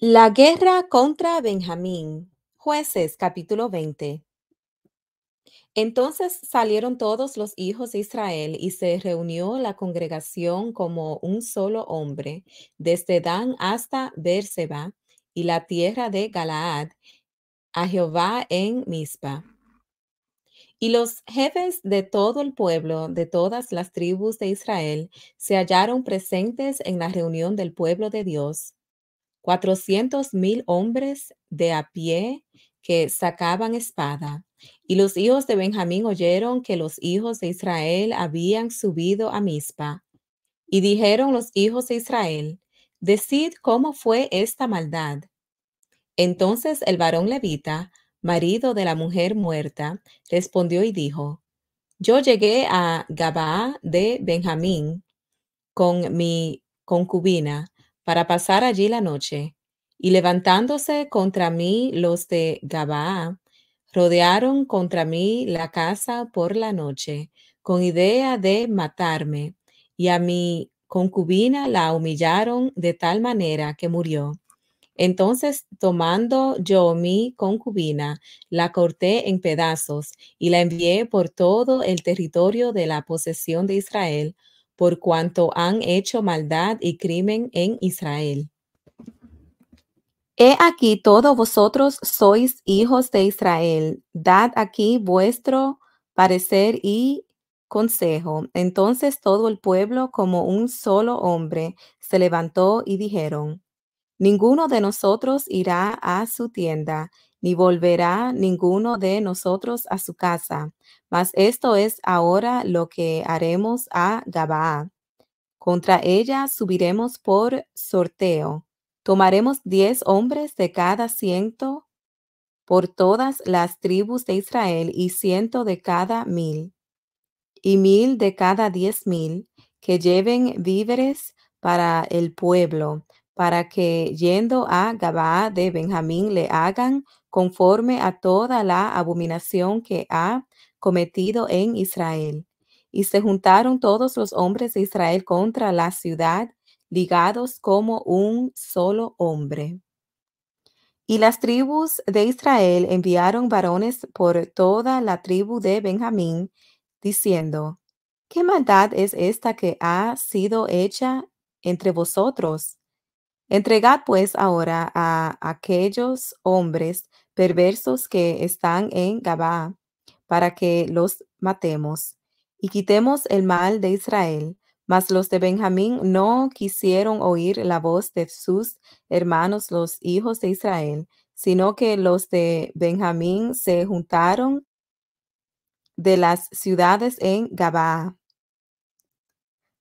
La guerra contra Benjamín. Jueces capítulo 20. Entonces salieron todos los hijos de Israel y se reunió la congregación como un solo hombre, desde Dan hasta Berseba y la tierra de Galaad, a Jehová en Mizpa. Y los jefes de todo el pueblo, de todas las tribus de Israel, se hallaron presentes en la reunión del pueblo de Dios cuatrocientos mil hombres de a pie que sacaban espada. Y los hijos de Benjamín oyeron que los hijos de Israel habían subido a Mizpa. Y dijeron los hijos de Israel, decid cómo fue esta maldad. Entonces el varón levita, marido de la mujer muerta, respondió y dijo, yo llegué a Gabá de Benjamín con mi concubina para pasar allí la noche. Y levantándose contra mí los de Gabaa, rodearon contra mí la casa por la noche, con idea de matarme, y a mi concubina la humillaron de tal manera que murió. Entonces, tomando yo mi concubina, la corté en pedazos y la envié por todo el territorio de la posesión de Israel por cuanto han hecho maldad y crimen en Israel. He aquí todos vosotros sois hijos de Israel, dad aquí vuestro parecer y consejo. Entonces todo el pueblo, como un solo hombre, se levantó y dijeron, Ninguno de nosotros irá a su tienda, ni volverá ninguno de nosotros a su casa. Mas esto es ahora lo que haremos a Gabaa. Contra ella subiremos por sorteo. Tomaremos diez hombres de cada ciento por todas las tribus de Israel y ciento de cada mil, y mil de cada diez mil, que lleven víveres para el pueblo, para que yendo a Gabá de Benjamín le hagan conforme a toda la abominación que ha cometido en Israel. Y se juntaron todos los hombres de Israel contra la ciudad, ligados como un solo hombre. Y las tribus de Israel enviaron varones por toda la tribu de Benjamín, diciendo, ¿qué maldad es esta que ha sido hecha entre vosotros? Entregad pues ahora a aquellos hombres perversos que están en Gabá, para que los matemos, y quitemos el mal de Israel. Mas los de Benjamín no quisieron oír la voz de sus hermanos, los hijos de Israel, sino que los de Benjamín se juntaron de las ciudades en Gabá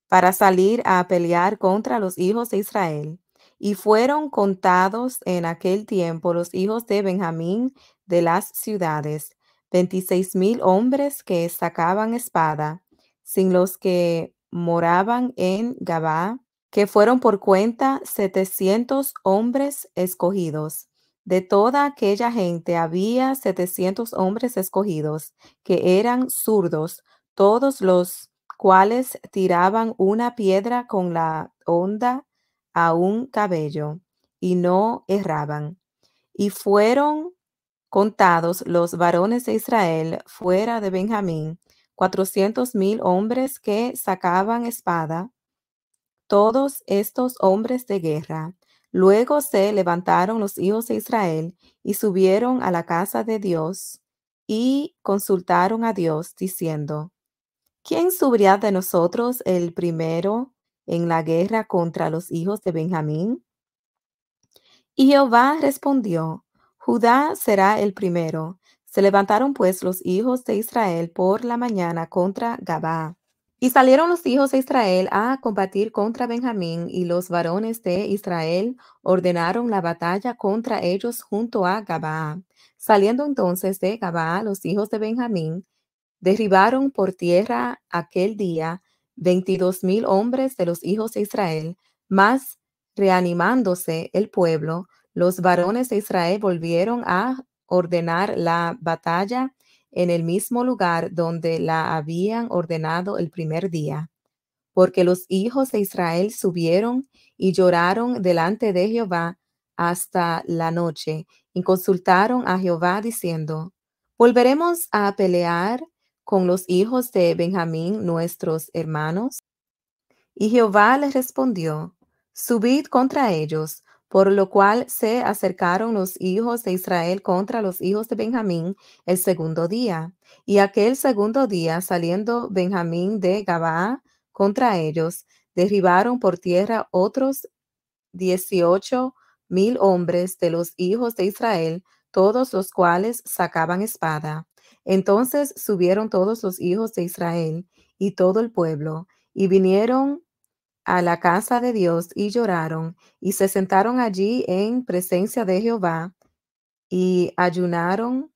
para salir a pelear contra los hijos de Israel. Y fueron contados en aquel tiempo los hijos de Benjamín de las ciudades, veintiséis mil hombres que sacaban espada, sin los que moraban en Gabá, que fueron por cuenta setecientos hombres escogidos. De toda aquella gente había setecientos hombres escogidos, que eran zurdos, todos los cuales tiraban una piedra con la onda a un cabello y no erraban. Y fueron contados los varones de Israel fuera de Benjamín, cuatrocientos mil hombres que sacaban espada, todos estos hombres de guerra. Luego se levantaron los hijos de Israel y subieron a la casa de Dios y consultaron a Dios, diciendo, ¿quién subirá de nosotros el primero en la guerra contra los hijos de Benjamín? Y Jehová respondió, Judá será el primero. Se levantaron pues los hijos de Israel por la mañana contra Gabá. Y salieron los hijos de Israel a combatir contra Benjamín, y los varones de Israel ordenaron la batalla contra ellos junto a Gabá. Saliendo entonces de Gabá, los hijos de Benjamín derribaron por tierra aquel día veintidós mil hombres de los hijos de Israel, más reanimándose el pueblo, los varones de Israel volvieron a ordenar la batalla en el mismo lugar donde la habían ordenado el primer día. Porque los hijos de Israel subieron y lloraron delante de Jehová hasta la noche y consultaron a Jehová diciendo, ¿volveremos a pelear con los hijos de Benjamín, nuestros hermanos? Y Jehová les respondió, Subid contra ellos, por lo cual se acercaron los hijos de Israel contra los hijos de Benjamín el segundo día. Y aquel segundo día, saliendo Benjamín de Gabá contra ellos, derribaron por tierra otros dieciocho mil hombres de los hijos de Israel, todos los cuales sacaban espada. Entonces subieron todos los hijos de Israel y todo el pueblo, y vinieron a la casa de Dios y lloraron, y se sentaron allí en presencia de Jehová, y ayunaron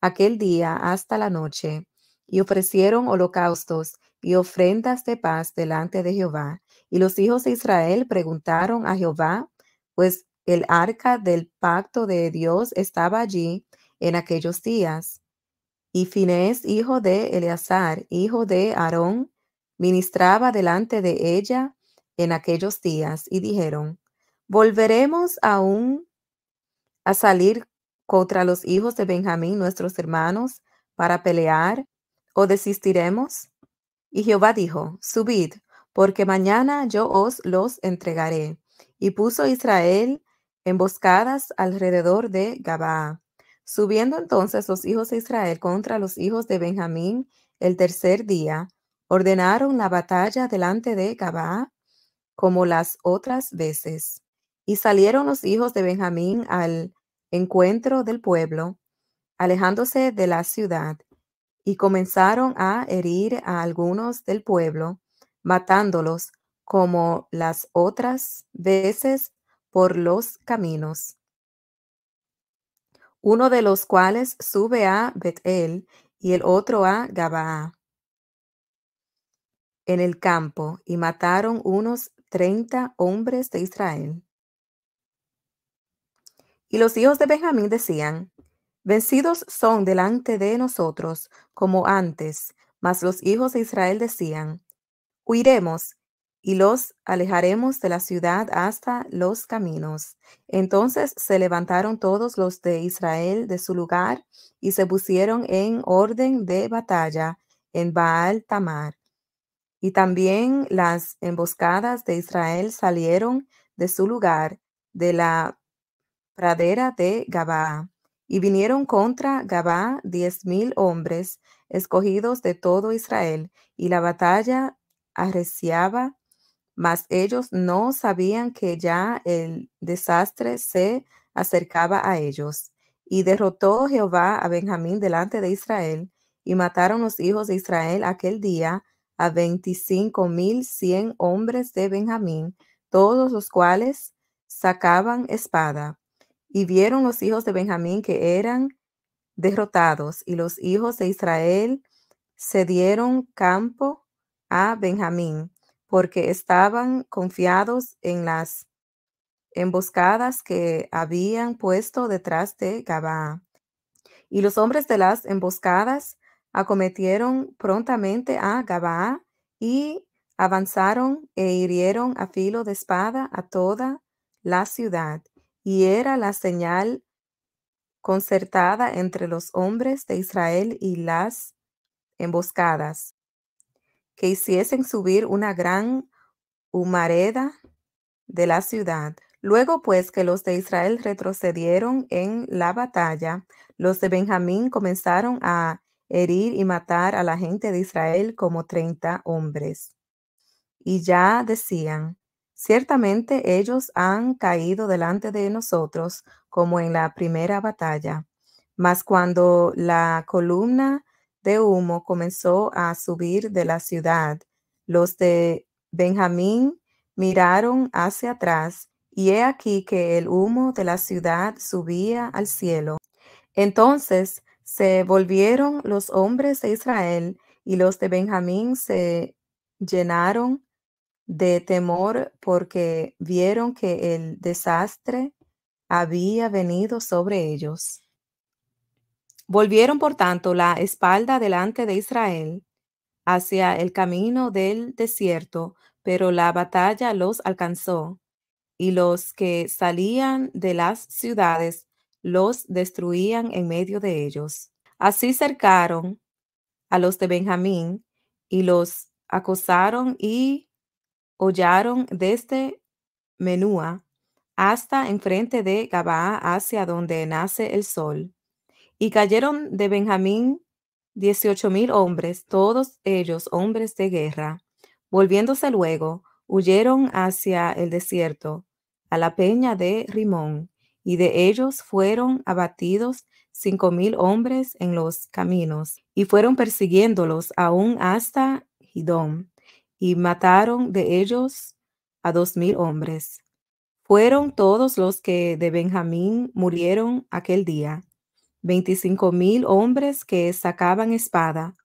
aquel día hasta la noche, y ofrecieron holocaustos y ofrendas de paz delante de Jehová. Y los hijos de Israel preguntaron a Jehová, pues el arca del pacto de Dios estaba allí en aquellos días. Y Finés, hijo de Eleazar, hijo de Aarón, ministraba delante de ella en aquellos días y dijeron, volveremos aún a salir contra los hijos de Benjamín, nuestros hermanos, para pelear, o desistiremos? Y Jehová dijo, subid, porque mañana yo os los entregaré. Y puso Israel emboscadas alrededor de Gabaa. Subiendo entonces los hijos de Israel contra los hijos de Benjamín el tercer día, ordenaron la batalla delante de Gabá, como las otras veces. Y salieron los hijos de Benjamín al encuentro del pueblo, alejándose de la ciudad, y comenzaron a herir a algunos del pueblo, matándolos como las otras veces por los caminos uno de los cuales sube a Betel y el otro a Gabaa en el campo y mataron unos treinta hombres de Israel. Y los hijos de Benjamín decían, Vencidos son delante de nosotros como antes, mas los hijos de Israel decían, Huiremos y los alejaremos de la ciudad hasta los caminos. Entonces se levantaron todos los de Israel de su lugar y se pusieron en orden de batalla en Baal Tamar. Y también las emboscadas de Israel salieron de su lugar de la pradera de Gabá. Y vinieron contra Gabá diez mil hombres escogidos de todo Israel, y la batalla arreciaba mas ellos no sabían que ya el desastre se acercaba a ellos. Y derrotó Jehová a Benjamín delante de Israel, y mataron los hijos de Israel aquel día a veinticinco mil cien hombres de Benjamín, todos los cuales sacaban espada. Y vieron los hijos de Benjamín que eran derrotados, y los hijos de Israel cedieron campo a Benjamín porque estaban confiados en las emboscadas que habían puesto detrás de Gabá. Y los hombres de las emboscadas acometieron prontamente a Gabá y avanzaron e hirieron a filo de espada a toda la ciudad. Y era la señal concertada entre los hombres de Israel y las emboscadas que hiciesen subir una gran humareda de la ciudad. Luego pues que los de Israel retrocedieron en la batalla, los de Benjamín comenzaron a herir y matar a la gente de Israel como treinta hombres. Y ya decían, ciertamente ellos han caído delante de nosotros como en la primera batalla. Mas cuando la columna de humo comenzó a subir de la ciudad. Los de Benjamín miraron hacia atrás y he aquí que el humo de la ciudad subía al cielo. Entonces se volvieron los hombres de Israel y los de Benjamín se llenaron de temor porque vieron que el desastre había venido sobre ellos. Volvieron, por tanto, la espalda delante de Israel hacia el camino del desierto, pero la batalla los alcanzó, y los que salían de las ciudades los destruían en medio de ellos. Así cercaron a los de Benjamín y los acosaron y hollaron desde Menúa hasta enfrente de Gabaa hacia donde nace el sol. Y cayeron de Benjamín dieciocho mil hombres, todos ellos hombres de guerra. Volviéndose luego, huyeron hacia el desierto, a la peña de Rimón, y de ellos fueron abatidos cinco mil hombres en los caminos, y fueron persiguiéndolos aún hasta Gidón, y mataron de ellos a dos mil hombres. Fueron todos los que de Benjamín murieron aquel día, veinticinco mil hombres que sacaban espada,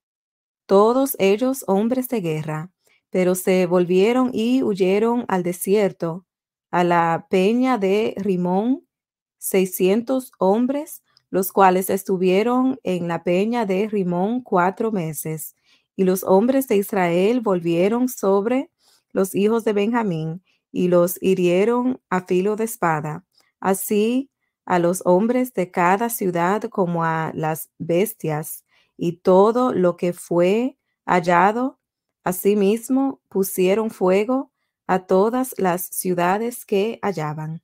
todos ellos hombres de guerra, pero se volvieron y huyeron al desierto, a la peña de Rimón, seiscientos hombres, los cuales estuvieron en la peña de Rimón cuatro meses. Y los hombres de Israel volvieron sobre los hijos de Benjamín y los hirieron a filo de espada. Así a los hombres de cada ciudad como a las bestias, y todo lo que fue hallado, asimismo pusieron fuego a todas las ciudades que hallaban.